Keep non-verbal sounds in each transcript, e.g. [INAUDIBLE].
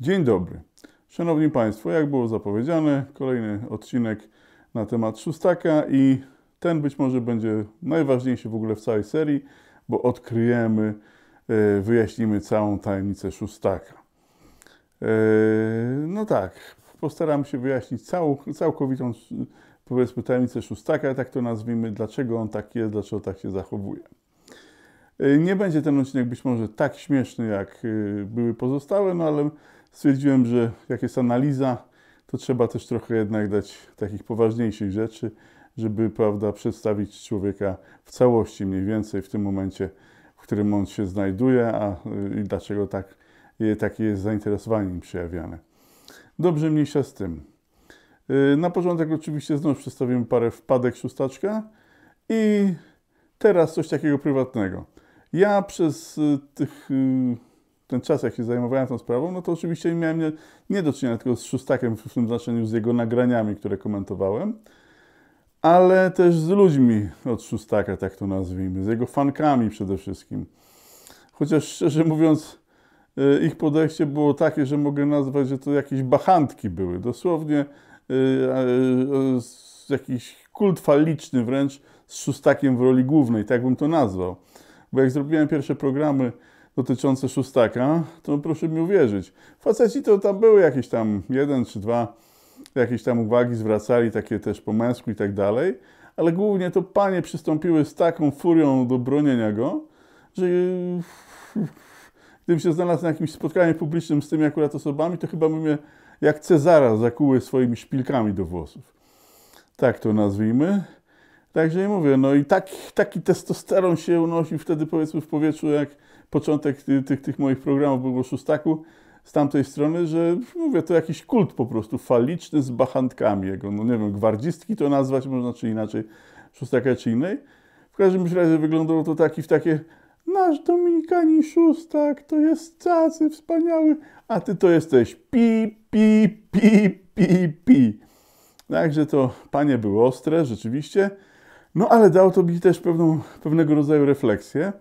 Dzień dobry. Szanowni Państwo, jak było zapowiedziane, kolejny odcinek na temat szóstaka i ten być może będzie najważniejszy w ogóle w całej serii, bo odkryjemy, e, wyjaśnimy całą tajemnicę szóstaka. E, no tak, postaram się wyjaśnić całą, całkowitą, powiedzmy, tajemnicę szóstaka, tak to nazwijmy, dlaczego on tak jest, dlaczego tak się zachowuje. E, nie będzie ten odcinek być może tak śmieszny, jak były pozostałe, no ale stwierdziłem, że jak jest analiza, to trzeba też trochę jednak dać takich poważniejszych rzeczy, żeby prawda, przedstawić człowieka w całości, mniej więcej w tym momencie, w którym on się znajduje, a y, i dlaczego tak, y, takie jest zainteresowanie im przejawiane. Dobrze, mniejsza z tym. Y, na początek oczywiście znów przedstawimy parę wpadek szóstaczka i teraz coś takiego prywatnego. Ja przez tych ten czas, jak się zajmowałem tą sprawą, no to oczywiście miałem nie, nie do czynienia tylko z Szustakiem w tym znaczeniu, z jego nagraniami, które komentowałem, ale też z ludźmi od Szustaka, tak to nazwijmy, z jego fankami przede wszystkim. Chociaż szczerze mówiąc, y, ich podejście było takie, że mogę nazwać, że to jakieś bachantki były, dosłownie y, y, jakiś kult faliczny wręcz z Szustakiem w roli głównej, tak bym to nazwał. Bo jak zrobiłem pierwsze programy dotyczące szóstaka, to proszę mi uwierzyć. Faceci to tam były jakieś tam jeden czy dwa jakieś tam uwagi, zwracali takie też po męsku i tak dalej, ale głównie to panie przystąpiły z taką furią do bronienia go, że yy, gdybym się znalazł na jakimś spotkaniu publicznym z tymi akurat osobami, to chyba bym mnie jak Cezara zakuły swoimi szpilkami do włosów. Tak to nazwijmy. Także i mówię, no i tak, taki testosteron się unosi wtedy powiedzmy w powietrzu jak początek tych, tych, tych moich programów był o szóstaku z tamtej strony, że mówię, to jakiś kult po prostu faliczny z bachantkami jego, no nie wiem, gwardzistki to nazwać można, czy inaczej, szóstaka czy innej. W każdym razie wyglądało to taki w takie nasz Dominikanin szóstak to jest cacy wspaniały, a ty to jesteś pi, pi, pi, pi, pi. Także to panie były ostre, rzeczywiście. No ale dało to mi też pewną, pewnego rodzaju refleksję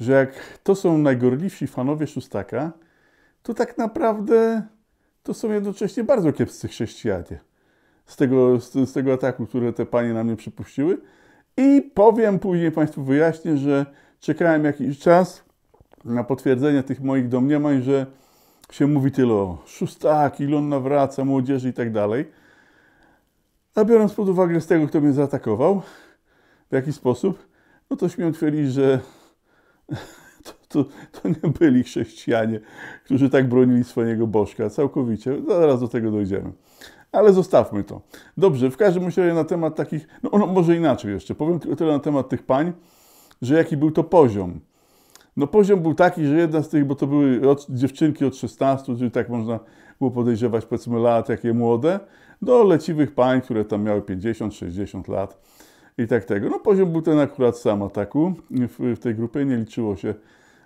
że jak to są najgorliwsi fanowie Szóstaka, to tak naprawdę to są jednocześnie bardzo kiepscy chrześcijanie z tego, z, z tego ataku, które te panie na mnie przypuściły. I powiem, później Państwu wyjaśnię, że czekałem jakiś czas na potwierdzenie tych moich domniemań, że się mówi tyle o Szustak, ile on nawraca, młodzieży i tak dalej. A biorąc pod uwagę z tego, kto mnie zaatakował, w jaki sposób, no to śmiem twierdzić, że [LAUGHS] To, to, to, nie byli chrześcijanie, którzy tak bronili swojego Bożka całkowicie. Zaraz do tego dojdziemy. Ale zostawmy to. Dobrze, w każdym razie na temat takich, no, no może inaczej jeszcze, powiem tylko tyle na temat tych pań, że jaki był to poziom. No poziom był taki, że jedna z tych, bo to były od, dziewczynki od 16, czyli tak można było podejrzewać powiedzmy lat, jakie młode, do leciwych pań, które tam miały 50-60 lat i tak tego. No poziom był ten akurat sam ataku w, w tej grupie, nie liczyło się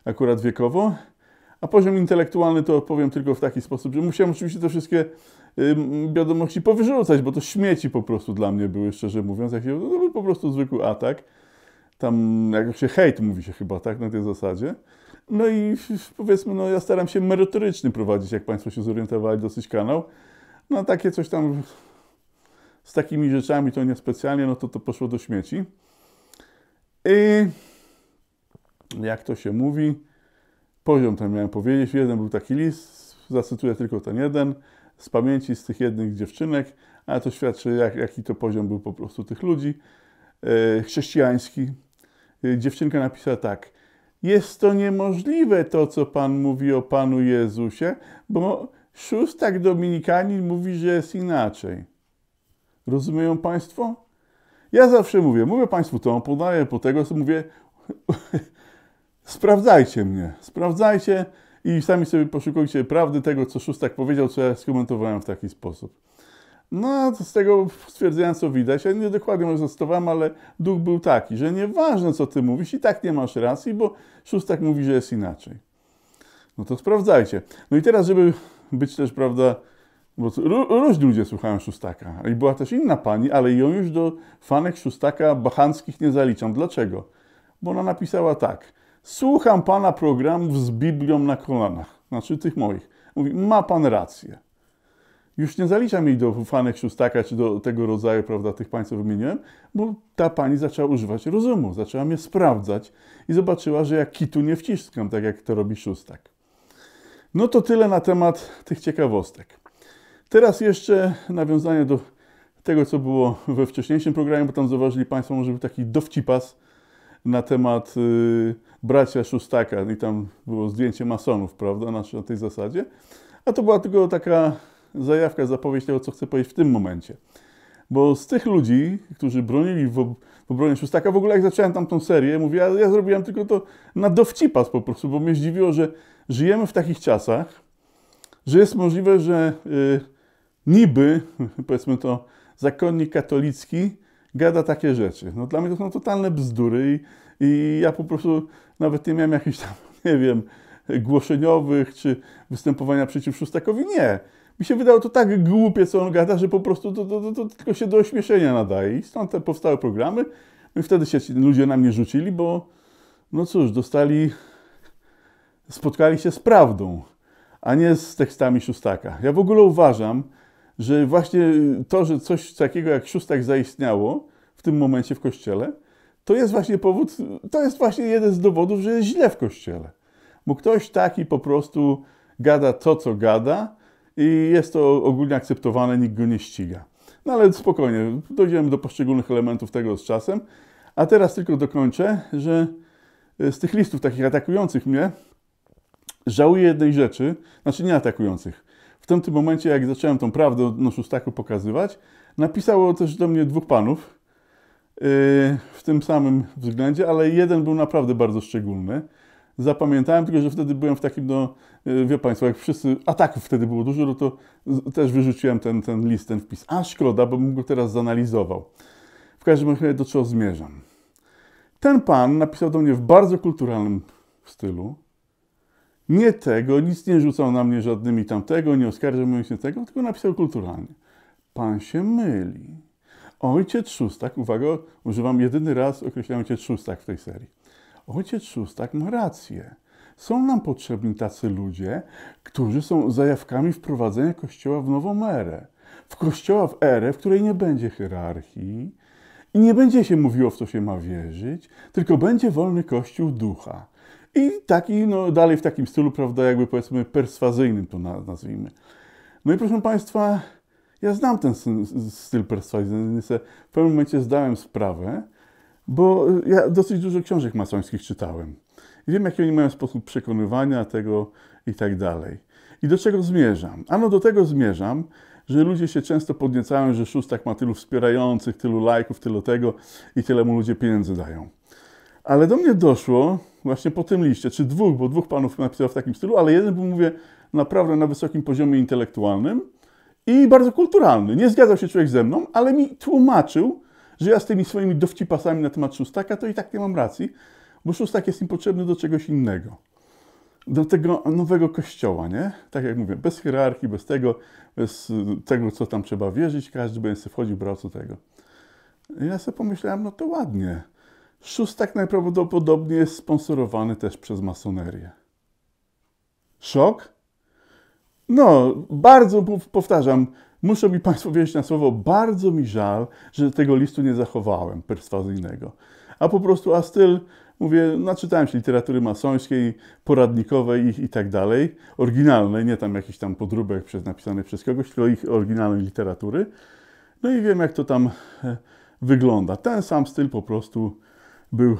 akurat wiekowo. A poziom intelektualny to odpowiem tylko w taki sposób, że musiałem oczywiście te wszystkie wiadomości powyrzucać, bo to śmieci po prostu dla mnie były, szczerze mówiąc. Jak się, no, to był po prostu zwykły atak. Tam jak się hejt mówi się chyba, tak, na tej zasadzie. No i powiedzmy, no ja staram się merytoryczny prowadzić, jak Państwo się zorientowali, dosyć kanał. No takie coś tam z takimi rzeczami to niespecjalnie, no to to poszło do śmieci. I jak to się mówi, poziom ten miałem powiedzieć, jeden był taki list, zacytuję tylko ten jeden, z pamięci z tych jednych dziewczynek, ale to świadczy, jak, jaki to poziom był po prostu tych ludzi, yy, chrześcijański. Yy, dziewczynka napisała tak, jest to niemożliwe to, co Pan mówi o Panu Jezusie, bo szóstak dominikanin mówi, że jest inaczej. Rozumieją Państwo? Ja zawsze mówię, mówię Państwu to, podaję po tego, co mówię, [LAUGHS] sprawdzajcie mnie, sprawdzajcie i sami sobie poszukujcie prawdy tego, co Szóstak powiedział, co ja skomentowałem w taki sposób. No, z tego stwierdzenia, co widać, ja nie dokładnie może zastosowałem, ale duch był taki, że nieważne, co ty mówisz, i tak nie masz racji, bo Szóstak mówi, że jest inaczej. No to sprawdzajcie. No i teraz, żeby być też, prawda, bo różni ludzie słuchają Szustaka. I była też inna pani, ale ją już do fanek Szustaka bachanskich nie zaliczam. Dlaczego? Bo ona napisała tak. Słucham pana programów z Biblią na kolanach. Znaczy tych moich. Mówi, ma pan rację. Już nie zaliczam jej do fanek Szustaka czy do tego rodzaju, prawda, tych państw wymieniłem, bo ta pani zaczęła używać rozumu, zaczęła mnie sprawdzać i zobaczyła, że ja kitu nie wciskam, tak jak to robi Szustak. No to tyle na temat tych ciekawostek. Teraz jeszcze nawiązanie do tego, co było we wcześniejszym programie, bo tam zauważyli Państwo, może był taki dowcipas na temat y, bracia Szustaka i tam było zdjęcie masonów, prawda, na, na tej zasadzie. A to była tylko taka zajawka, zapowiedź tego, co chcę powiedzieć w tym momencie. Bo z tych ludzi, którzy bronili w, w obronie Szustaka, w ogóle jak zacząłem tam tą serię, mówię, ja, ja zrobiłem tylko to na dowcipas po prostu, bo mnie zdziwiło, że żyjemy w takich czasach, że jest możliwe, że... Y, niby, [LAUGHS] powiedzmy to, zakonnik katolicki gada takie rzeczy. No dla mnie to są totalne bzdury i, i ja po prostu nawet nie miałem jakichś tam, [LAUGHS] nie wiem, głoszeniowych czy występowania przeciw Szustakowi. Nie. Mi się wydało to tak głupie, co on gada, że po prostu to, to, to, to tylko się do ośmieszenia nadaje. I stąd te powstałe programy. No i wtedy się ludzie na mnie rzucili, bo no cóż, dostali, spotkali się z prawdą, a nie z tekstami Szustaka. Ja w ogóle uważam, że właśnie to, że coś takiego jak szóstak zaistniało w tym momencie w Kościele, to jest właśnie powód, to jest właśnie jeden z dowodów, że jest źle w Kościele. Bo ktoś taki po prostu gada to, co gada i jest to ogólnie akceptowane, nikt go nie ściga. No ale spokojnie, dojdziemy do poszczególnych elementów tego z czasem. A teraz tylko dokończę, że z tych listów takich atakujących mnie żałuję jednej rzeczy, znaczy nie atakujących, w tamtym momencie, jak zacząłem tą prawdę na szóstaku pokazywać, napisało też do mnie dwóch panów yy, w tym samym względzie, ale jeden był naprawdę bardzo szczególny. Zapamiętałem tylko, że wtedy byłem w takim, no, y, wie Państwo, jak wszyscy, ataków wtedy było dużo, no to też wyrzuciłem ten, ten list, ten wpis. A szkoda, bo bym go teraz zanalizował. W każdym razie do czego zmierzam. Ten pan napisał do mnie w bardzo kulturalnym stylu, nie tego, nic nie rzucał na mnie żadnymi tamtego, nie oskarżył mnie się tego, tylko napisał kulturalnie. Pan się myli. Ojciec Szóstak, uwaga, używam jedyny raz określenia ojciec Szóstak w tej serii. Ojciec Szóstak ma rację. Są nam potrzebni tacy ludzie, którzy są zajawkami wprowadzenia Kościoła w nową erę. W Kościoła w erę, w której nie będzie hierarchii i nie będzie się mówiło, w co się ma wierzyć, tylko będzie wolny Kościół ducha. I taki, no dalej w takim stylu, prawda, jakby powiedzmy perswazyjnym to nazwijmy. No i proszę Państwa, ja znam ten styl perswazyjny, w pewnym momencie zdałem sprawę, bo e, ja dosyć dużo książek masońskich czytałem. I wiem, jaki oni mają sposób przekonywania tego i tak dalej. I do czego zmierzam? Ano do tego zmierzam, że ludzie się często podniecają, że szóstak ma tylu wspierających, tylu lajków, tylu tego i tyle mu ludzie pieniędzy dają. Ale do mnie doszło, właśnie po tym liście, czy dwóch, bo dwóch panów napisał w takim stylu, ale jeden był, mówię, naprawdę na wysokim poziomie intelektualnym i bardzo kulturalny. Nie zgadzał się człowiek ze mną, ale mi tłumaczył, że ja z tymi swoimi dowcipasami na temat szóstaka to i tak nie mam racji, bo szóstak jest im potrzebny do czegoś innego. Do tego nowego kościoła, nie? Tak jak mówię, bez hierarchii, bez tego, bez y, tego, co tam trzeba wierzyć, każdy będzie sobie wchodził, brał co tego. I ja sobie pomyślałem, no to ładnie. Szóstak najprawdopodobniej jest sponsorowany też przez masonerię. Szok? No, bardzo powtarzam, muszą mi Państwo wierzyć na słowo, bardzo mi żal, że tego listu nie zachowałem perswazyjnego. A po prostu, a styl, mówię, naczytałem się literatury masońskiej, poradnikowej i, i tak dalej, oryginalnej, nie tam jakiś tam podróbek przez, napisany przez kogoś, tylko ich oryginalnej literatury. No i wiem, jak to tam e, wygląda. Ten sam styl po prostu był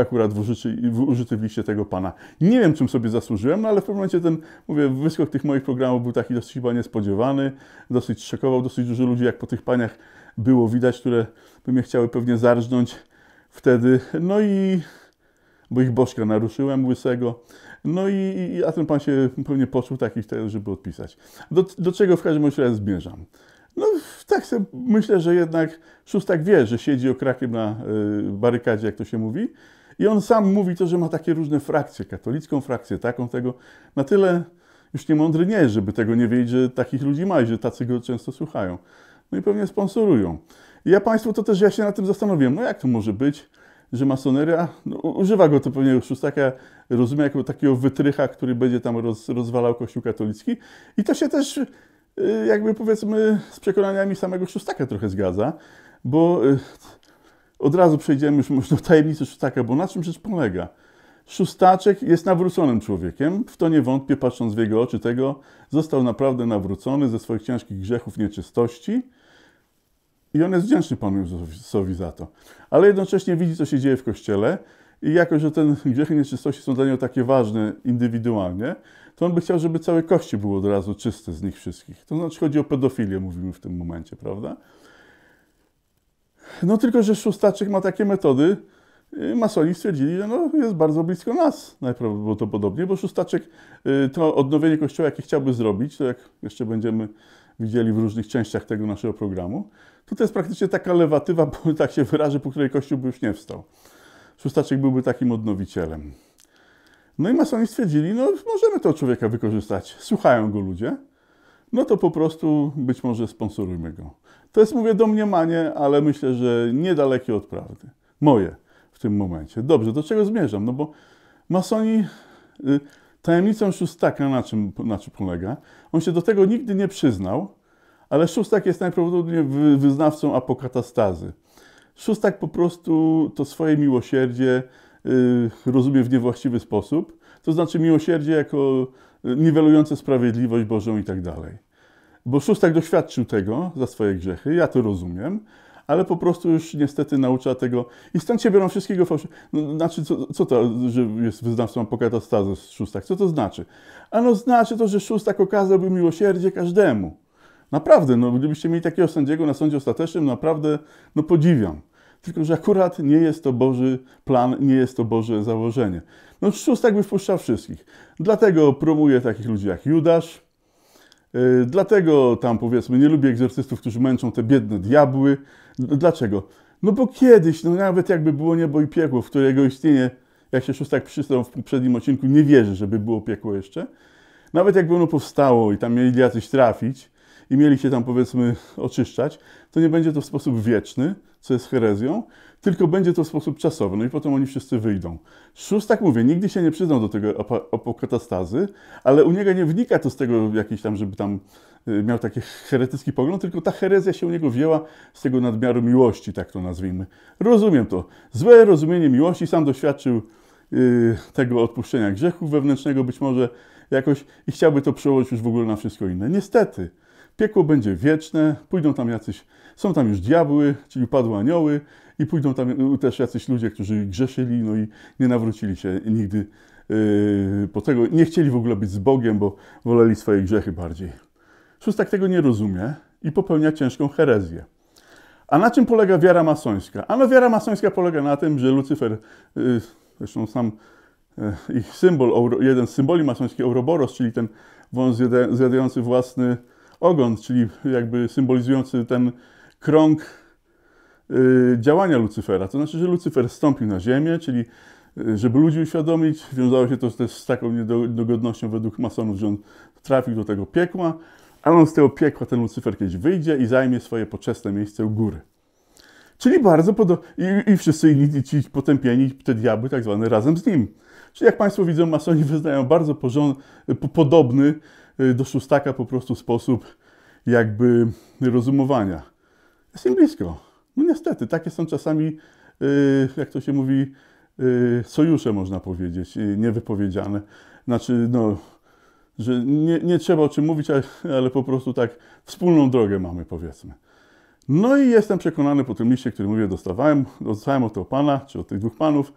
akurat użyty, użyty w liście tego pana. Nie wiem, czym sobie zasłużyłem, no ale w pewnym momencie ten, mówię, wyskok tych moich programów był taki dosyć chyba niespodziewany, dosyć szokował, dosyć dużo ludzi, jak po tych paniach było widać, które by mnie chciały pewnie zarżnąć wtedy. No i bo ich bożka naruszyłem, łysego. No i, a ten pan się pewnie poczuł taki, żeby odpisać. Do, do czego w każdym razie zmierzam? No tak sobie myślę, że jednak Szóstak wie, że siedzi okrakiem na y, barykadzie, jak to się mówi. I on sam mówi to, że ma takie różne frakcje, katolicką frakcję, taką tego. Na tyle już nie mądry nie jest, żeby tego nie wiedzieć, że takich ludzi ma i że tacy go często słuchają. No i pewnie sponsorują. I ja Państwu to też, ja się na tym zastanowiłem, no jak to może być, że masoneria, no, używa go to pewnie Szóstaka, rozumiem, jako takiego wytrycha, który będzie tam roz, rozwalał Kościół katolicki. I to się też Y, jakby powiedzmy z przekonaniami samego Szustaka trochę zgadza, bo y, od razu przejdziemy już do tajemnicy Szustaka, bo na czym rzecz polega? Szustaczek jest nawróconym człowiekiem, w to nie wątpię, patrząc w jego oczy tego, został naprawdę nawrócony ze swoich ciężkich grzechów, nieczystości i on jest wdzięczny Panu Jezusowi za to. Ale jednocześnie widzi, co się dzieje w Kościele i jako, że ten grzech i nieczystości są dla niego takie ważne indywidualnie, to on by chciał, żeby całe kości było od razu czyste z nich wszystkich. To znaczy chodzi o pedofilię, mówimy w tym momencie, prawda? No tylko, że Szustaczek ma takie metody, y, masoni stwierdzili, że no, jest bardzo blisko nas najprawdopodobniej, bo Szustaczek y, to odnowienie kościoła, jakie chciałby zrobić, to jak jeszcze będziemy widzieli w różnych częściach tego naszego programu, to to jest praktycznie taka lewatywa, [LAUGHS] tak się wyrażę, po której kościół by już nie wstał. Szustaczek byłby takim odnowicielem. No i masoni stwierdzili, no możemy tego człowieka wykorzystać, słuchają go ludzie, no to po prostu być może sponsorujmy go. To jest, mówię, domniemanie, ale myślę, że niedalekie od prawdy. Moje w tym momencie. Dobrze, do czego zmierzam? No bo masoni, y, tajemnicą Szustaka na czym, na czym polega? On się do tego nigdy nie przyznał, ale Szustak jest najprawdopodobniej wyznawcą apokatastazy. Szóstak po prostu to swoje miłosierdzie Y, rozumie w niewłaściwy sposób, to znaczy miłosierdzie jako y, niwelujące sprawiedliwość Bożą i tak dalej. Bo szóstak doświadczył tego za swoje grzechy, ja to rozumiem, ale po prostu już niestety naucza tego i stąd się biorą wszystkiego fałszu. No, znaczy, co, co, to, że jest wyznawcą apokatastazy szóstak? Co to znaczy? Ano znaczy to, że szóstak okazałby miłosierdzie każdemu. Naprawdę, no gdybyście mieli takiego sędziego na sądzie ostatecznym, naprawdę, no podziwiam tylko że akurat nie jest to Boży plan, nie jest to Boże założenie. No szóstak by wpuszczał wszystkich. Dlatego promuje takich ludzi jak Judasz, y, dlatego tam powiedzmy nie lubię egzorcystów, którzy męczą te biedne diabły. Dlaczego? No bo kiedyś, no nawet jakby było niebo i piekło, w którego istnienie, jak się szóstak przystał w poprzednim odcinku, nie wierzy, żeby było piekło jeszcze. Nawet jakby ono powstało i tam mieli jacyś trafić i mieli się tam powiedzmy oczyszczać, to nie będzie to w sposób wieczny, co jest herezją, tylko będzie to w sposób czasowy, no i potem oni wszyscy wyjdą. Szóst, tak mówię, nigdy się nie przyznał do tego apokatastazy, ale u niego nie wnika to z tego jakiś tam, żeby tam y, miał taki heretycki pogląd, tylko ta herezja się u niego wzięła z tego nadmiaru miłości, tak to nazwijmy. Rozumiem to. Złe rozumienie miłości, sam doświadczył yy, tego odpuszczenia grzechu wewnętrznego być może jakoś i chciałby to przełożyć już w ogóle na wszystko inne. Niestety, piekło będzie wieczne, pójdą tam jacyś są tam już diabły, czyli upadłe anioły i pójdą tam y, y, też jacyś ludzie, którzy grzeszyli, no i nie nawrócili się nigdy y, po tego. Nie chcieli w ogóle być z Bogiem, bo woleli swoje grzechy bardziej. Szóstak tego nie rozumie i popełnia ciężką herezję. A na czym polega wiara masońska? Ano wiara masońska polega na tym, że Lucyfer, zresztą sam ich symbol, jeden z symboli masońskich, Ouroboros, czyli ten wąż zjadający własny ogon, czyli jakby symbolizujący ten krąg y, działania Lucyfera. To znaczy, że Lucyfer stąpił na ziemię, czyli y, żeby ludzi uświadomić, wiązało się to też z taką niedogodnością według masonów, że on trafił do tego piekła, ale on z tego piekła, ten Lucyfer kiedyś wyjdzie i zajmie swoje poczesne miejsce u góry. Czyli bardzo podobnie. I, I wszyscy inni ci potępieni, te diabły tak zwane, razem z nim. Czyli jak Państwo widzą, masoni wyznają bardzo porząd, podobny y, do szóstaka po prostu sposób jakby rozumowania jest im blisko. No niestety, takie są czasami, y, jak to się mówi, y, sojusze, można powiedzieć, y, niewypowiedziane. Znaczy, no, że nie, nie trzeba o czym mówić, ale, po prostu tak wspólną drogę mamy, powiedzmy. No i jestem przekonany po tym liście, który mówię, dostawałem, dostałem od tego pana, czy od tych dwóch panów,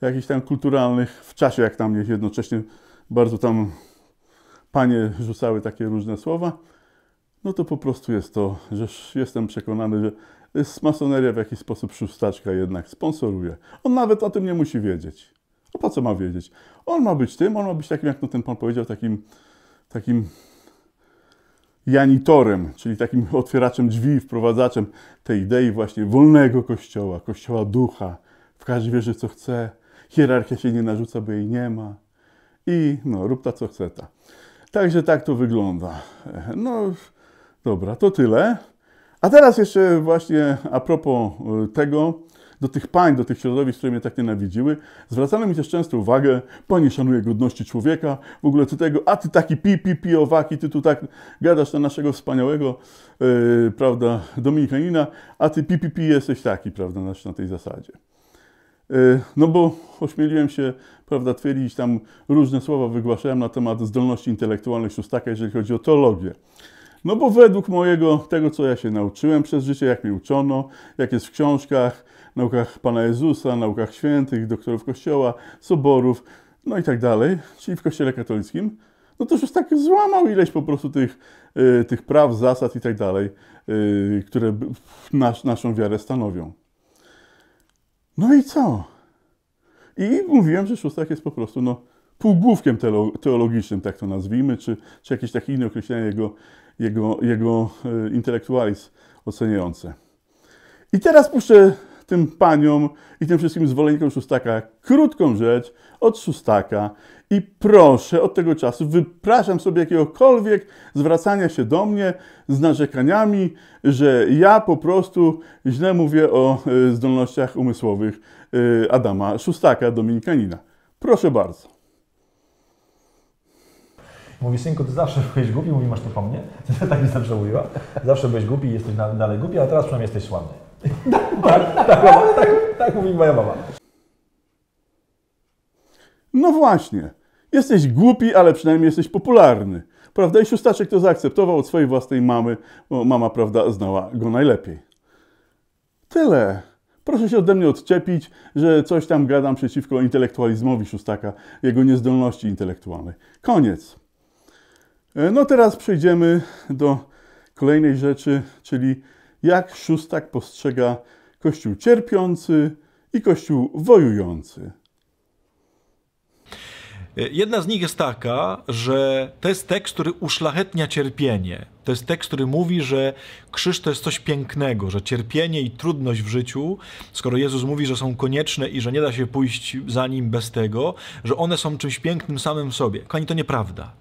jakichś tam kulturalnych, w czasie jak tam jednocześnie bardzo tam panie rzucały takie różne słowa no to po prostu jest to, że jestem przekonany, że masoneria w jakiś sposób szóstaczka jednak sponsoruje. On nawet o tym nie musi wiedzieć. A no po co ma wiedzieć? On ma być tym, on ma być takim, jak no ten pan powiedział, takim, takim janitorem, czyli takim otwieraczem drzwi, wprowadzaczem tej idei właśnie wolnego kościoła, kościoła ducha. W każdym wierzy co chce, hierarchia się nie narzuca, bo jej nie ma. I no, rób ta co chce ta. Także tak to wygląda. No, Dobra, to tyle. A teraz jeszcze właśnie a propos y, tego, do tych pań, do tych środowisk, które mnie tak nienawidziły, zwracano mi też często uwagę, panie szanuje godności człowieka, w ogóle co tego, a ty taki pi, pi, pi, owaki, ty tu tak gadasz na naszego wspaniałego, yy, prawda, dominikanina, a ty pi, pi, pi jesteś taki, prawda, na, na tej zasadzie. Y, no bo ośmieliłem się, prawda, twierdzić tam różne słowa wygłaszałem na temat zdolności intelektualnych Szustaka, jeżeli chodzi o teologię. No bo według mojego, tego co ja się nauczyłem przez życie, jak mi uczono, jak jest w książkach, naukach Pana Jezusa, naukach świętych, doktorów Kościoła, soborów, no i tak dalej, czyli w Kościele katolickim, no to już tak złamał ileś po prostu tych, y, tych praw, zasad i tak dalej, y, które nas, naszą wiarę stanowią. No i co? I mówiłem, że szóstak jest po prostu no, półgłówkiem teologicznym, tak to nazwijmy, czy, czy jakieś takie inne określenie jego jego, jego e, intelektualizm oceniający. I teraz puszczę tym paniom i tym wszystkim zwolennikom Szustaka krótką rzecz od Szustaka i proszę od tego czasu, wypraszam sobie jakiegokolwiek zwracania się do mnie z narzekaniami, że ja po prostu źle mówię o e, zdolnościach umysłowych e, Adama Szustaka, dominikanina. Proszę bardzo. Mówi, synku, ty zawsze byłeś głupi, mówi, masz to po mnie. tak mi zawsze mówiła. Zawsze byłeś głupi i jesteś dalej głupi, a teraz przynajmniej jesteś sławny. tak, tak, tak, tak, tak mówi moja mama. No właśnie. Jesteś głupi, ale przynajmniej jesteś popularny. Prawda? I Siustaczek to zaakceptował od swojej własnej mamy, bo mama, prawda, znała go najlepiej. Tyle. Proszę się ode mnie odczepić, że coś tam gadam przeciwko intelektualizmowi szóstaka, jego niezdolności intelektualnej. Koniec. E, no teraz przejdziemy do kolejnej rzeczy, czyli jak szóstak postrzega Kościół cierpiący i Kościół wojujący. E, jedna z nich jest taka, że to jest tekst, który uszlachetnia cierpienie. To jest tekst, który mówi, że krzyż to jest coś pięknego, że cierpienie i trudność w życiu, skoro Jezus mówi, że są konieczne i że nie da się pójść za nim bez tego, że one są czymś pięknym samym w sobie. Kochani, to nieprawda.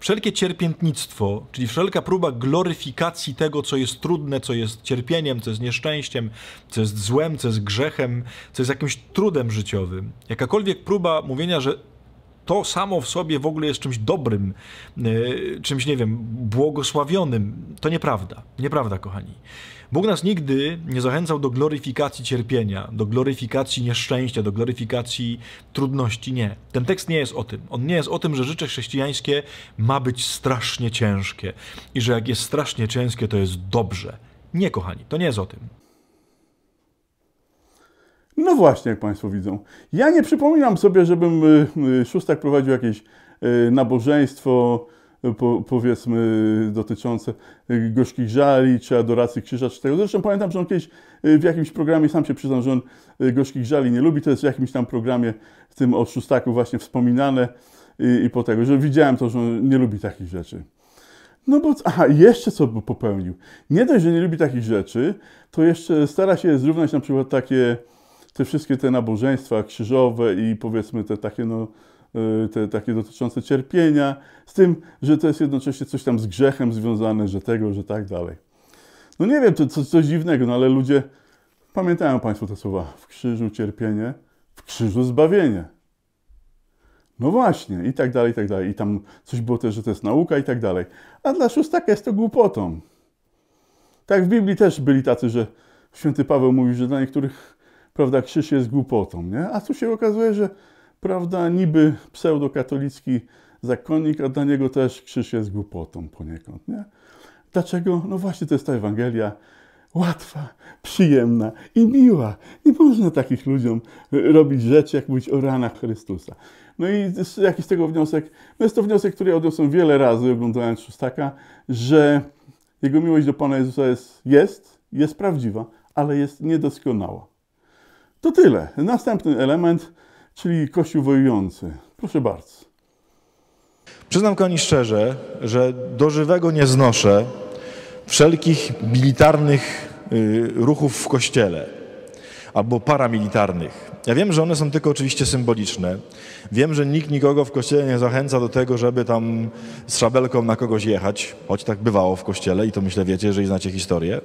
Wszelkie cierpiętnictwo, czyli wszelka próba gloryfikacji tego, co jest trudne, co jest cierpieniem, co jest nieszczęściem, co jest złem, co jest grzechem, co jest jakimś trudem życiowym, jakakolwiek próba mówienia, że to samo w sobie w ogóle jest czymś dobrym, e, czymś, nie wiem, błogosławionym. To nieprawda. Nieprawda, kochani. Bóg nas nigdy nie zachęcał do gloryfikacji cierpienia, do gloryfikacji nieszczęścia, do gloryfikacji trudności. Nie. Ten tekst nie jest o tym. On nie jest o tym, że życie chrześcijańskie ma być strasznie ciężkie i że jak jest strasznie ciężkie, to jest dobrze. Nie, kochani, to nie jest o tym. No właśnie, jak Państwo widzą. Ja nie przypominam sobie, żebym y, y, szóstak prowadził jakieś y, nabożeństwo, powiedzmy, dotyczące gorzkich żali czy adoracji krzyża czy tego. Zresztą pamiętam, że on kiedyś w jakimś programie, sam się przyznał, że on gorzkich żali nie lubi, to jest w jakimś tam programie, w tym o szóstaku właśnie wspominane i, i po tego, że widziałem to, że on nie lubi takich rzeczy. No bo, aha, jeszcze co by popełnił. Nie dość, że nie lubi takich rzeczy, to jeszcze stara się zrównać na przykład takie te wszystkie te nabożeństwa krzyżowe i powiedzmy te takie, no, y, te takie dotyczące cierpienia, z tym, że to jest jednocześnie coś tam z grzechem związane, że tego, że tak dalej. No nie wiem, to coś, coś dziwnego, no ale ludzie, pamiętają Państwo te słowa, w krzyżu cierpienie, w krzyżu zbawienie. No właśnie, i tak dalej, i tak dalej. I tam coś było też, że to jest nauka i tak dalej. A dla szóstaka jest to głupotą. Tak w Biblii też byli tacy, że święty Paweł mówi, że dla niektórych prawda, krzyż jest głupotą, nie? A tu się okazuje, że prawda, niby pseudokatolicki zakonnik, a dla niego też krzyż jest głupotą poniekąd, nie? Dlaczego? No właśnie to jest ta Ewangelia łatwa, przyjemna i miła. Nie można takich ludziom robić rzeczy, jak mówić o ranach Chrystusa. No i jaki z tego wniosek? No jest to wniosek, który ja odniosłem wiele razy oglądając Szóstaka, że jego miłość do Pana Jezusa jest, jest, jest prawdziwa, ale jest niedoskonała. To tyle. Następny element, czyli Kościół wojujący. Proszę bardzo. Przyznam, kochani, szczerze, że do żywego nie znoszę wszelkich militarnych y, ruchów w Kościele albo paramilitarnych. Ja wiem, że one są tylko oczywiście symboliczne. Wiem, że nikt nikogo w kościele nie zachęca do tego, żeby tam z szabelką na kogoś jechać, choć tak bywało w kościele i to myślę wiecie, jeżeli znacie historię.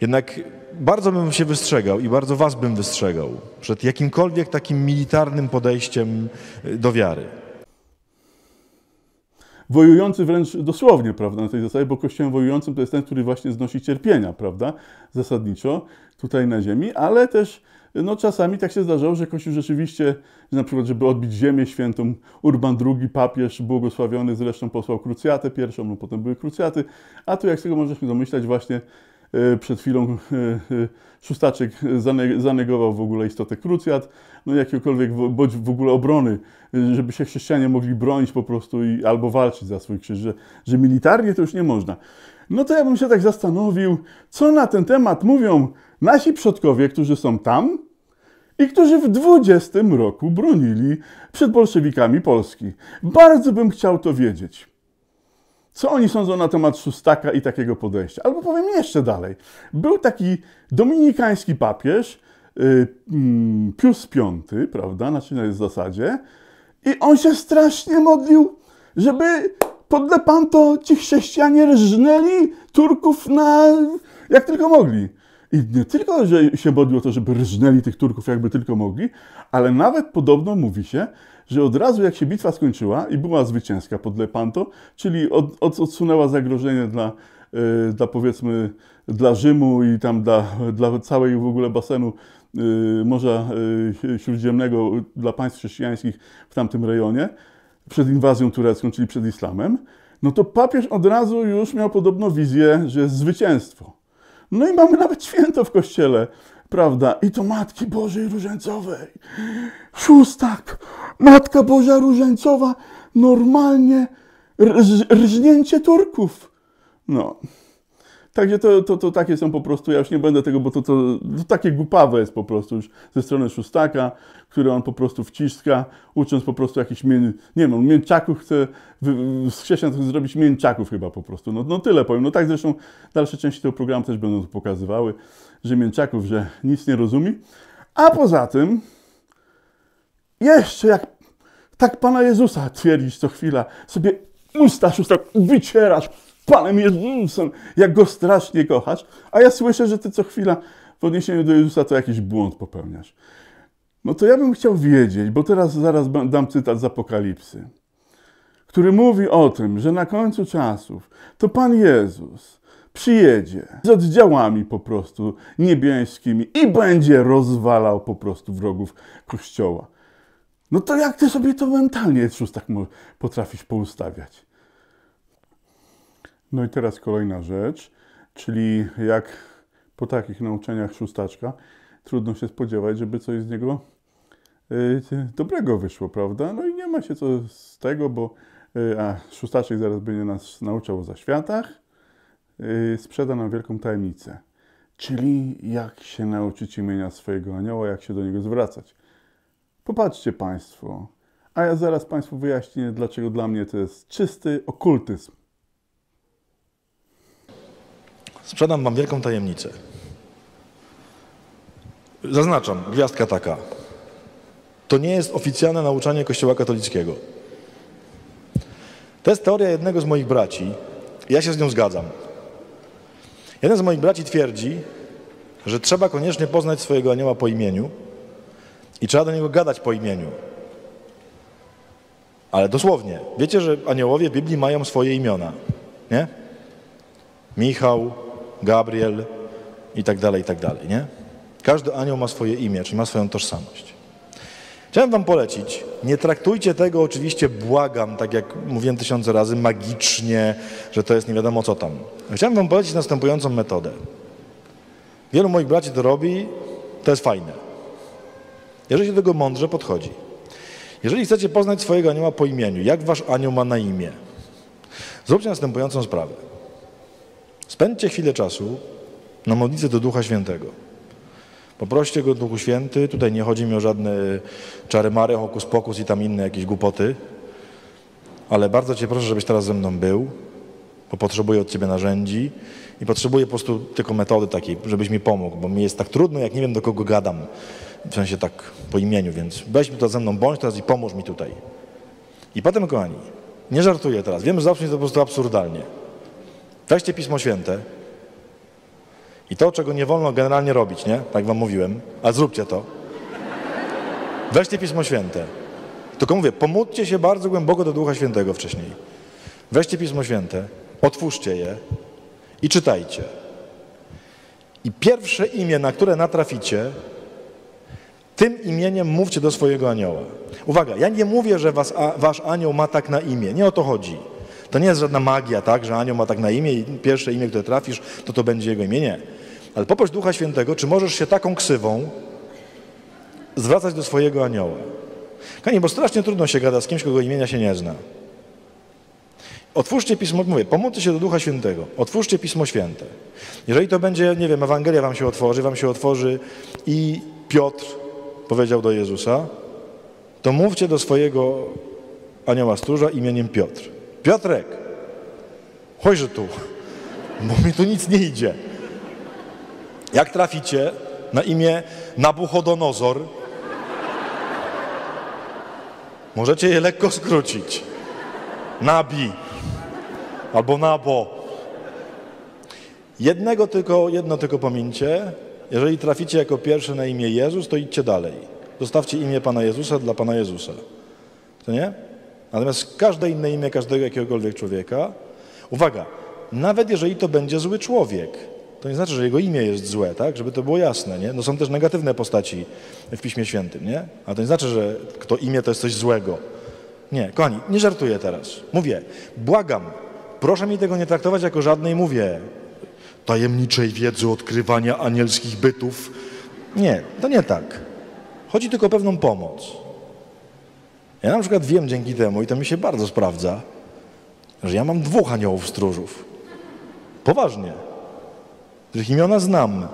Jednak bardzo bym się wystrzegał i bardzo Was bym wystrzegał przed jakimkolwiek takim militarnym podejściem y, do wiary. Wojujący wręcz dosłownie, prawda, na tej zasadzie, bo kościołem wojującym to jest ten, który właśnie znosi cierpienia, prawda, zasadniczo tutaj na ziemi, ale też no czasami tak się zdarzało, że Kościół rzeczywiście, że na przykład, żeby odbić ziemię świętą, Urban II, papież błogosławiony zresztą posłał krucjatę pierwszą, no potem były krucjaty, a tu jak z tego możemy domyślać właśnie Y, przed chwilą y, y, Szustaczek zanegował w ogóle istotę krucjat, no jakiekolwiek bądź w ogóle obrony, żeby się chrześcijanie mogli bronić po prostu i albo walczyć za swój krzyż, że, że militarnie to już nie można. No to ja bym się tak zastanowił, co na ten temat mówią nasi przodkowie, którzy są tam i którzy w 20 roku bronili przed bolszewikami Polski. Bardzo bym chciał to wiedzieć co oni sądzą na temat Szustaka i takiego podejścia. Albo powiem jeszcze dalej. Był taki dominikański papież, y, mm, Pius V, prawda, na jest w zasadzie, i on się strasznie modlił, żeby podlepanto ci chrześcijanie rżnęli Turków na... jak tylko mogli. I nie tylko, że się modlił o to, żeby rżnęli tych Turków jakby tylko mogli, ale nawet podobno mówi się, że od razu jak się bitwa skończyła i była zwycięska pod Lepanto, czyli od, od, odsunęła zagrożenie dla, e, dla powiedzmy dla Rzymu i tam dla, dla całej w ogóle basenu e, Morza e, Śródziemnego dla państw chrześcijańskich w tamtym rejonie przed inwazją turecką, czyli przed islamem, no to papież od razu już miał podobno wizję, że jest zwycięstwo. No i mamy nawet święto w kościele prawda? I to Matki Bożej Różańcowej. Szóstak, Matka Boża Różańcowa, normalnie rżnięcie Turków. No. Także to, to, to takie są po prostu, ja już nie będę tego, bo to, to, to takie głupawe jest po prostu już ze strony Szóstaka, które on po prostu wciska, ucząc po prostu jakichś, nie wiem, mięczaków chce, z chrześcijan chce zrobić mięczaków chyba po prostu. No, no tyle powiem. No tak zresztą dalsze części tego programu też będą pokazywały, że mięczaków, że nic nie rozumie. A poza tym, jeszcze jak tak Pana Jezusa twierdzić co chwila, sobie usta szóstak wycierasz, Panem Jezusem, jak go strasznie kochasz, a ja słyszę, że ty co chwila w odniesieniu do Jezusa to jakiś błąd popełniasz. No to ja bym chciał wiedzieć, bo teraz zaraz dam cytat z Apokalipsy, który mówi o tym, że na końcu czasów to Pan Jezus przyjedzie z oddziałami po prostu niebiańskimi i będzie rozwalał po prostu wrogów Kościoła. No to jak ty sobie to mentalnie, Czus, tak potrafisz poustawiać? No i teraz kolejna rzecz, czyli jak po takich nauczeniach szóstaczka, trudno się spodziewać, żeby coś z niego y, dobrego wyszło, prawda? No i nie ma się co z tego, bo y, a szóstaczek zaraz będzie nas nauczał o zaświatach, y, sprzeda nam wielką tajemnicę. Czyli jak się nauczyć imienia swojego anioła, jak się do niego zwracać. Popatrzcie Państwo, a ja zaraz Państwu wyjaśnię, dlaczego dla mnie to jest czysty okultyzm. Sprzedam wam wielką tajemnicę. Zaznaczam, gwiazdka taka. To nie jest oficjalne nauczanie Kościoła katolickiego. To jest teoria jednego z moich braci. Ja się z nią zgadzam. Jeden z moich braci twierdzi, że trzeba koniecznie poznać swojego anioła po imieniu i trzeba do niego gadać po imieniu. Ale dosłownie. Wiecie, że aniołowie w Biblii mają swoje imiona, nie? Michał, Gabriel i tak dalej, i tak dalej, nie? Każdy anioł ma swoje imię, czyli ma swoją tożsamość. Chciałem wam polecić, nie traktujcie tego, oczywiście błagam, tak jak mówiłem tysiące razy, magicznie, że to jest nie wiadomo co tam. Chciałem wam polecić następującą metodę. Wielu moich braci to robi, to jest fajne. Jeżeli się do tego mądrze podchodzi. Jeżeli chcecie poznać swojego anioła po imieniu, jak wasz anioł ma na imię, zróbcie następującą sprawę. Spędźcie chwilę czasu na modlitwę do Ducha Świętego. Poproście go Duchu Święty, tutaj nie chodzi mi o żadne y, czary-mary, hokus pokus i tam inne jakieś głupoty, ale bardzo Cię proszę, żebyś teraz ze mną był, bo potrzebuję od Ciebie narzędzi i potrzebuję po prostu tylko metody takiej, żebyś mi pomógł, bo mi jest tak trudno, jak nie wiem, do kogo gadam, w sensie tak po imieniu, więc weź mi to ze mną, bądź teraz i pomóż mi tutaj. I potem, kochani, nie żartuję teraz, wiem, że zawsze jest to po prostu absurdalnie, Weźcie Pismo Święte i to, czego nie wolno generalnie robić, nie? Tak wam mówiłem, a zróbcie to. Weźcie Pismo Święte. Tylko mówię, pomódlcie się bardzo głęboko do Ducha Świętego wcześniej. Weźcie Pismo Święte, otwórzcie je i czytajcie. I pierwsze imię, na które natraficie, tym imieniem mówcie do swojego anioła. Uwaga, ja nie mówię, że was, a, wasz anioł ma tak na imię. Nie o to chodzi. To nie jest żadna magia, tak, że anioł ma tak na imię i pierwsze imię, które trafisz, to to będzie jego imię. Nie. Ale poproś Ducha Świętego, czy możesz się taką ksywą zwracać do swojego anioła. Kani, bo strasznie trudno się gada z kimś, kogo imienia się nie zna. Otwórzcie Pismo, mówię, pomódlcie się do Ducha Świętego. Otwórzcie Pismo Święte. Jeżeli to będzie, nie wiem, Ewangelia wam się otworzy, wam się otworzy i Piotr powiedział do Jezusa, to mówcie do swojego anioła stróża imieniem Piotr. Piotrek, chodźże tu, bo mi tu nic nie idzie. Jak traficie na imię Nabuchodonozor, możecie je lekko skrócić. Nabi albo Nabo. Jednego tylko, jedno tylko pamięcie. Jeżeli traficie jako pierwszy na imię Jezus, to idźcie dalej. Zostawcie imię Pana Jezusa dla Pana Jezusa. To nie? Natomiast każde inne imię każdego jakiegokolwiek człowieka, uwaga, nawet jeżeli to będzie zły człowiek, to nie znaczy, że jego imię jest złe, tak? Żeby to było jasne, nie? No są też negatywne postaci w Piśmie Świętym, nie? Ale to nie znaczy, że kto imię to jest coś złego. Nie, kochani, nie żartuję teraz. Mówię, błagam, proszę mi tego nie traktować jako żadnej, mówię, tajemniczej wiedzy odkrywania anielskich bytów. Nie, to nie tak. Chodzi tylko o pewną pomoc. Ja na przykład wiem dzięki temu, i to mi się bardzo sprawdza, że ja mam dwóch aniołów stróżów. Poważnie. Których imiona znam.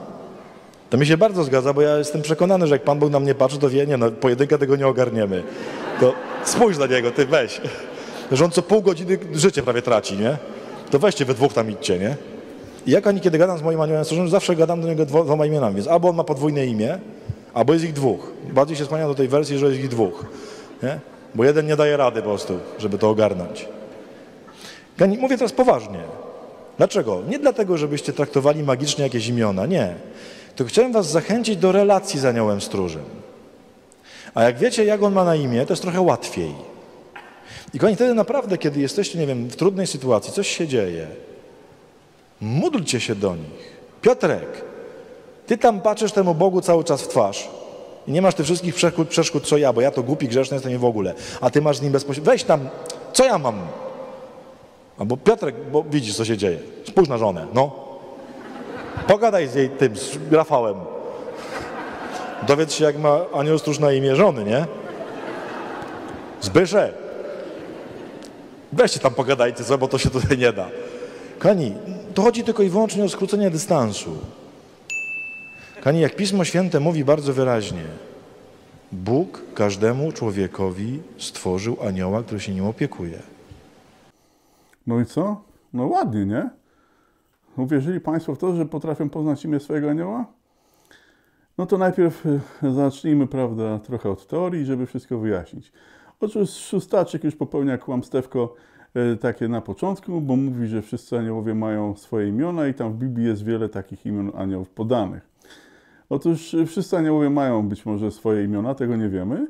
To mi się bardzo zgadza, bo ja jestem przekonany, że jak Pan Bóg na mnie patrzy, to wie, nie, no, pojedynkę tego nie ogarniemy. To spójrz na niego, ty weź. Że on co pół godziny życie prawie traci, nie? To weźcie we dwóch tam idźcie, nie? I jak ani kiedy gadam z moim aniołem stróżem, zawsze gadam do niego dwoma imionami, więc albo on ma podwójne imię, albo jest ich dwóch. Bardziej się skłaniam do tej wersji, że jest ich dwóch. Nie? bo jeden nie daje rady po prostu, żeby to ogarnąć. Mówię teraz poważnie. Dlaczego? Nie dlatego, żebyście traktowali magicznie jakieś imiona, nie. To chciałem was zachęcić do relacji z aniołem stróżem. A jak wiecie, jak on ma na imię, to jest trochę łatwiej. I kochani, wtedy naprawdę, kiedy jesteście, nie wiem, w trudnej sytuacji, coś się dzieje, módlcie się do nich. Piotrek, ty tam patrzysz temu Bogu cały czas w twarz. I nie masz tych wszystkich przeszkód, przeszkód, co ja, bo ja to głupi, grzeszny jestem i w ogóle. A ty masz z nim bezpośrednio. Weź tam, co ja mam? Albo Piotrek, bo widzisz, co się dzieje. Spójrz na żonę, no. Pogadaj z jej tym, z Rafałem. Dowiedz się, jak ma anioł stróż na imię żony, nie? Zbysze. Weźcie tam pogadajcie sobie, bo to się tutaj nie da. Kani, to chodzi tylko i wyłącznie o skrócenie dystansu. Kani, jak Pismo Święte mówi bardzo wyraźnie, Bóg każdemu człowiekowi stworzył anioła, który się nim opiekuje. No i co? No ładnie, nie? Uwierzyli Państwo w to, że potrafią poznać imię swojego anioła? No to najpierw e, zacznijmy, prawda, trochę od teorii, żeby wszystko wyjaśnić. Oczywiście Szustaczek już popełnia kłamstewko e, takie na początku, bo mówi, że wszyscy aniołowie mają swoje imiona i tam w Biblii jest wiele takich imion aniołów podanych. Otóż y, wszyscy aniołowie mają być może swoje imiona, tego nie wiemy,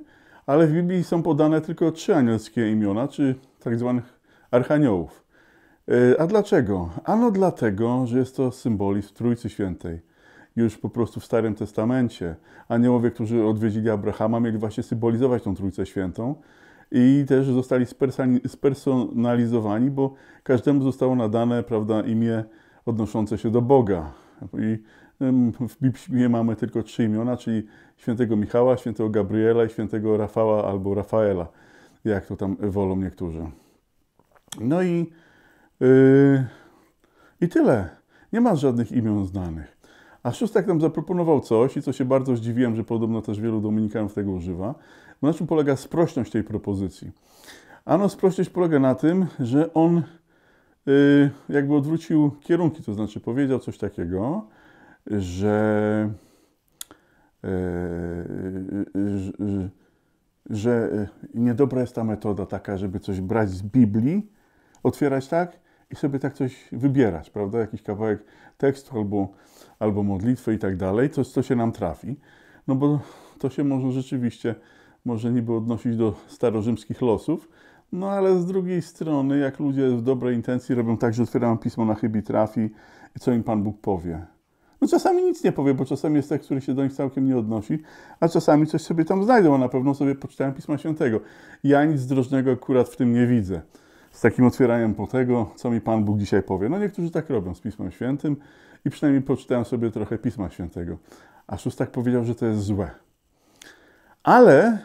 ale w Biblii są podane tylko trzy anielskie imiona, czy tak zwanych archaniołów. Y, a dlaczego? Ano dlatego, że jest to symbolizm Trójcy Świętej. Już po prostu w Starym Testamencie aniołowie, którzy odwiedzili Abrahama, mieli właśnie symbolizować tą Trójcę Świętą i też zostali spersonalizowani, bo każdemu zostało nadane prawda, imię odnoszące się do Boga. I w Biblii mamy tylko trzy imiona, czyli świętego Michała, świętego Gabriela i świętego Rafała albo Rafaela, jak to tam wolą niektórzy. No i, yy, i tyle. Nie ma żadnych imion znanych. A Szóstak nam zaproponował coś, i co się bardzo zdziwiłem, że podobno też wielu dominikanów tego używa. Na czym polega sprośność tej propozycji? Ano, sprośność polega na tym, że on yy, jakby odwrócił kierunki, to znaczy powiedział coś takiego, że, e, e, e, że, że niedobra jest ta metoda taka, żeby coś brać z Biblii, otwierać tak i sobie tak coś wybierać, prawda? Jakiś kawałek tekstu albo, albo modlitwy i tak dalej, coś, co się nam trafi. No bo to się może rzeczywiście, może niby odnosić do starorzymskich losów, no ale z drugiej strony, jak ludzie w dobrej intencji robią tak, że otwierają pismo na chybi trafi i co im Pan Bóg powie? No czasami nic nie powie, bo czasami jest tekst, który się do nich całkiem nie odnosi, a czasami coś sobie tam znajdą, a na pewno sobie poczytałem Pisma Świętego. Ja nic drożnego akurat w tym nie widzę. Z takim otwieraniem po tego, co mi Pan Bóg dzisiaj powie. No niektórzy tak robią z Pismem Świętym i przynajmniej poczytałem sobie trochę Pisma Świętego. A tak powiedział, że to jest złe. Ale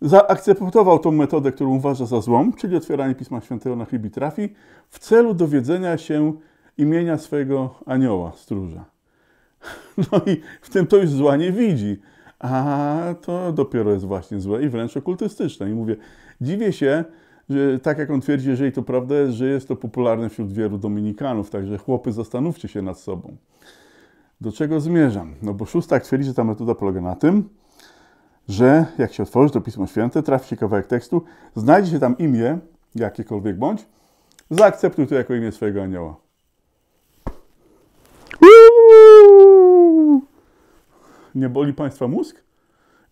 zaakceptował tą metodę, którą uważa za złą, czyli otwieranie Pisma Świętego na chybi trafi, w celu dowiedzenia się, imienia swojego anioła, stróża. [LAUGHS] No i w tym to już zła nie widzi. A to dopiero jest właśnie złe i wręcz okultystyczne. I mówię, dziwię się, że tak jak on twierdzi, jeżeli to prawda jest, że jest to popularne wśród wielu Dominikanów, także chłopy, zastanówcie się nad sobą. Do czego zmierzam? No bo szóstak tak twierdzi, że ta metoda polega na tym, że jak się otworzy to Pismo Święte, trafi się kawałek tekstu, znajdzie się tam imię, jakiekolwiek bądź, zaakceptuj to jako imię swojego anioła. nie boli Państwa mózg?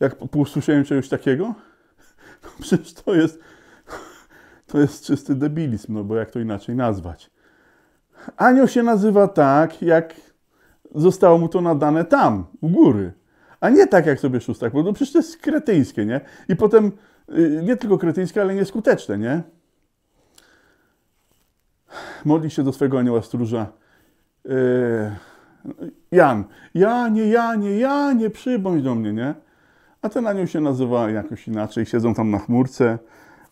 Jak usłyszałem czegoś takiego? [LAUGHS] No przecież to jest, [LAUGHS] to jest czysty debilizm, no bo jak to inaczej nazwać? Anioł się nazywa tak, jak zostało mu to nadane tam, u góry. A nie tak, jak sobie szóstak, bo no przecież to jest kretyńskie, nie? I potem y, nie tylko kretyńskie, ale nieskuteczne, nie? Modli się do swego anioła stróża. Yy Jan. Janie, Janie, Janie, przybądź do mnie, nie? A ten anioł się nazywa jakoś inaczej. Siedzą tam na chmurce,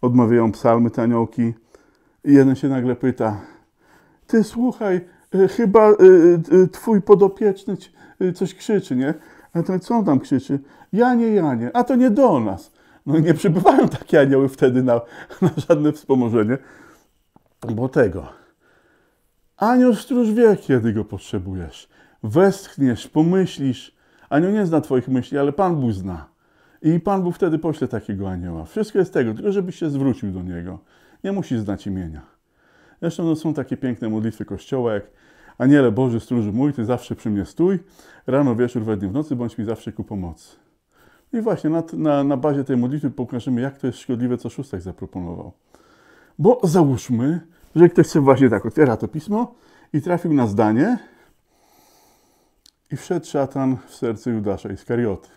odmawiają psalmy te aniołki. I jeden się nagle pyta, ty słuchaj, e, chyba e, e, twój podopieczny coś krzyczy, nie? A ten co on tam krzyczy? Janie, Janie, a to nie do nas. No nie przybywają takie anioły wtedy na, [LAUGHS] na żadne wspomożenie, bo tego. Anioł stróż wie, kiedy go potrzebujesz westchniesz, pomyślisz. Anioł nie zna Twoich myśli, ale Pan Bóg zna. I Pan Bóg wtedy pośle takiego anioła. Wszystko jest tego, tylko żebyś się zwrócił do Niego. Nie musisz znać imienia. Zresztą no, są takie piękne modlitwy Kościoła, jak Aniele Boży, stróży mój, Ty zawsze przy mnie stój, rano, wieczór, we dnie, w nocy, bądź mi zawsze ku pomocy. No I właśnie na, na, na bazie tej modlitwy pokażemy, jak to jest szkodliwe, co Szóstek zaproponował. Bo załóżmy, że ktoś sobie właśnie tak otwiera to pismo i trafił na zdanie, i wszedł szatan w serce Judasza Iskarioty.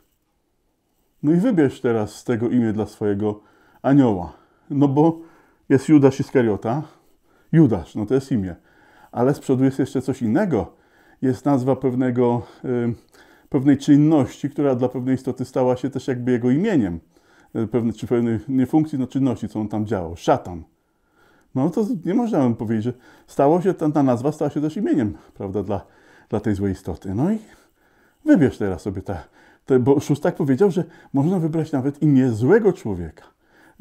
No i wybierz teraz z tego imię dla swojego anioła. No bo jest Judasz Iskariota. Judasz, no to jest imię. Ale z przodu jest jeszcze coś innego. Jest nazwa pewnego, y, pewnej czynności, która dla pewnej istoty stała się też jakby jego imieniem. Y, pewne, czy pewnej nie funkcji, no czynności, co on tam działał. Szatan. No to nie można powiedzieć, że stało się, ta, ta nazwa stała się też imieniem, prawda, dla dla tej złej istoty. No i wybierz teraz sobie ta, te, bo Szóstak powiedział, że można wybrać nawet imię złego człowieka.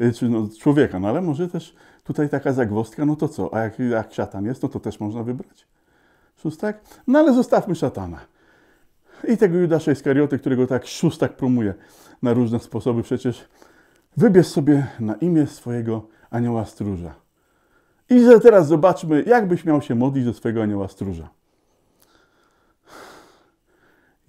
Y, czy no, człowieka, no ale może też tutaj taka zagwozdka, no to co? A jak, jak szatan jest, no to też można wybrać. Szóstak? No ale zostawmy szatana. I tego Judasza Iskarioty, którego tak szóstak promuje na różne sposoby. Przecież wybierz sobie na imię swojego anioła stróża. I że teraz zobaczmy, jak byś miał się modlić do swojego anioła stróża.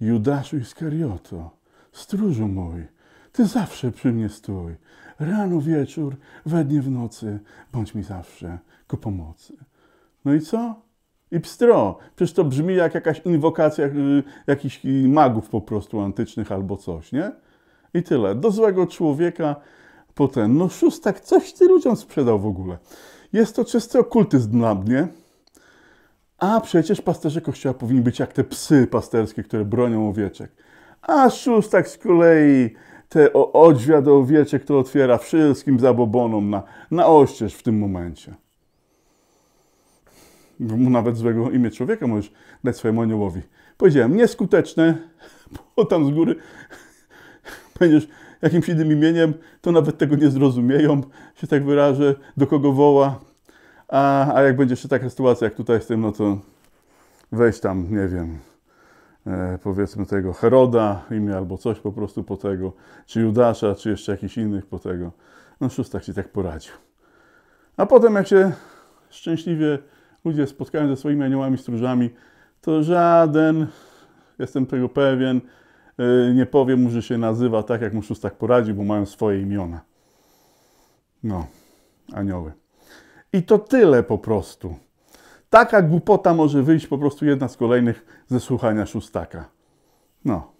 Judaszu Iskarioto, stróżu mój, Ty zawsze przy mnie stój, rano, wieczór, we dnie, w nocy, bądź mi zawsze ku pomocy. No i co? I pstro, przecież to brzmi jak jakaś inwokacja y, jakichś magów po prostu antycznych albo coś, nie? I tyle. Do złego człowieka potem. No szóstak, coś ty ludziom sprzedał w ogóle. Jest to czysty okultyzm dla mnie. A przecież pasterze kościoła powinni być jak te psy pasterskie, które bronią owieczek. A szóstak z kolei te odźwia do owieczek to otwiera wszystkim zabobonom na, na oścież w tym momencie. Mu nawet złego imię człowieka możesz dać swojemu aniołowi. Powiedziałem, nieskuteczne, [LAUGHS] bo tam z góry [LAUGHS] będziesz jakimś innym imieniem, to nawet tego nie zrozumieją, się tak wyrażę, do kogo woła, a, a jak będzie jeszcze taka sytuacja jak tutaj z tym, no to weź tam, nie wiem, e, powiedzmy tego Heroda imię albo coś po prostu po tego, czy Judasza, czy jeszcze jakichś innych po tego. No szóstak się tak poradził. A potem jak się szczęśliwie ludzie spotkają ze swoimi aniołami, stróżami, to żaden, jestem tego pewien, e, nie powiem mu, że się nazywa tak, jak mu szóstak poradził, bo mają swoje imiona. No, anioły. I to tyle po prostu. Taka głupota może wyjść po prostu jedna z kolejnych ze słuchania szóstaka. No.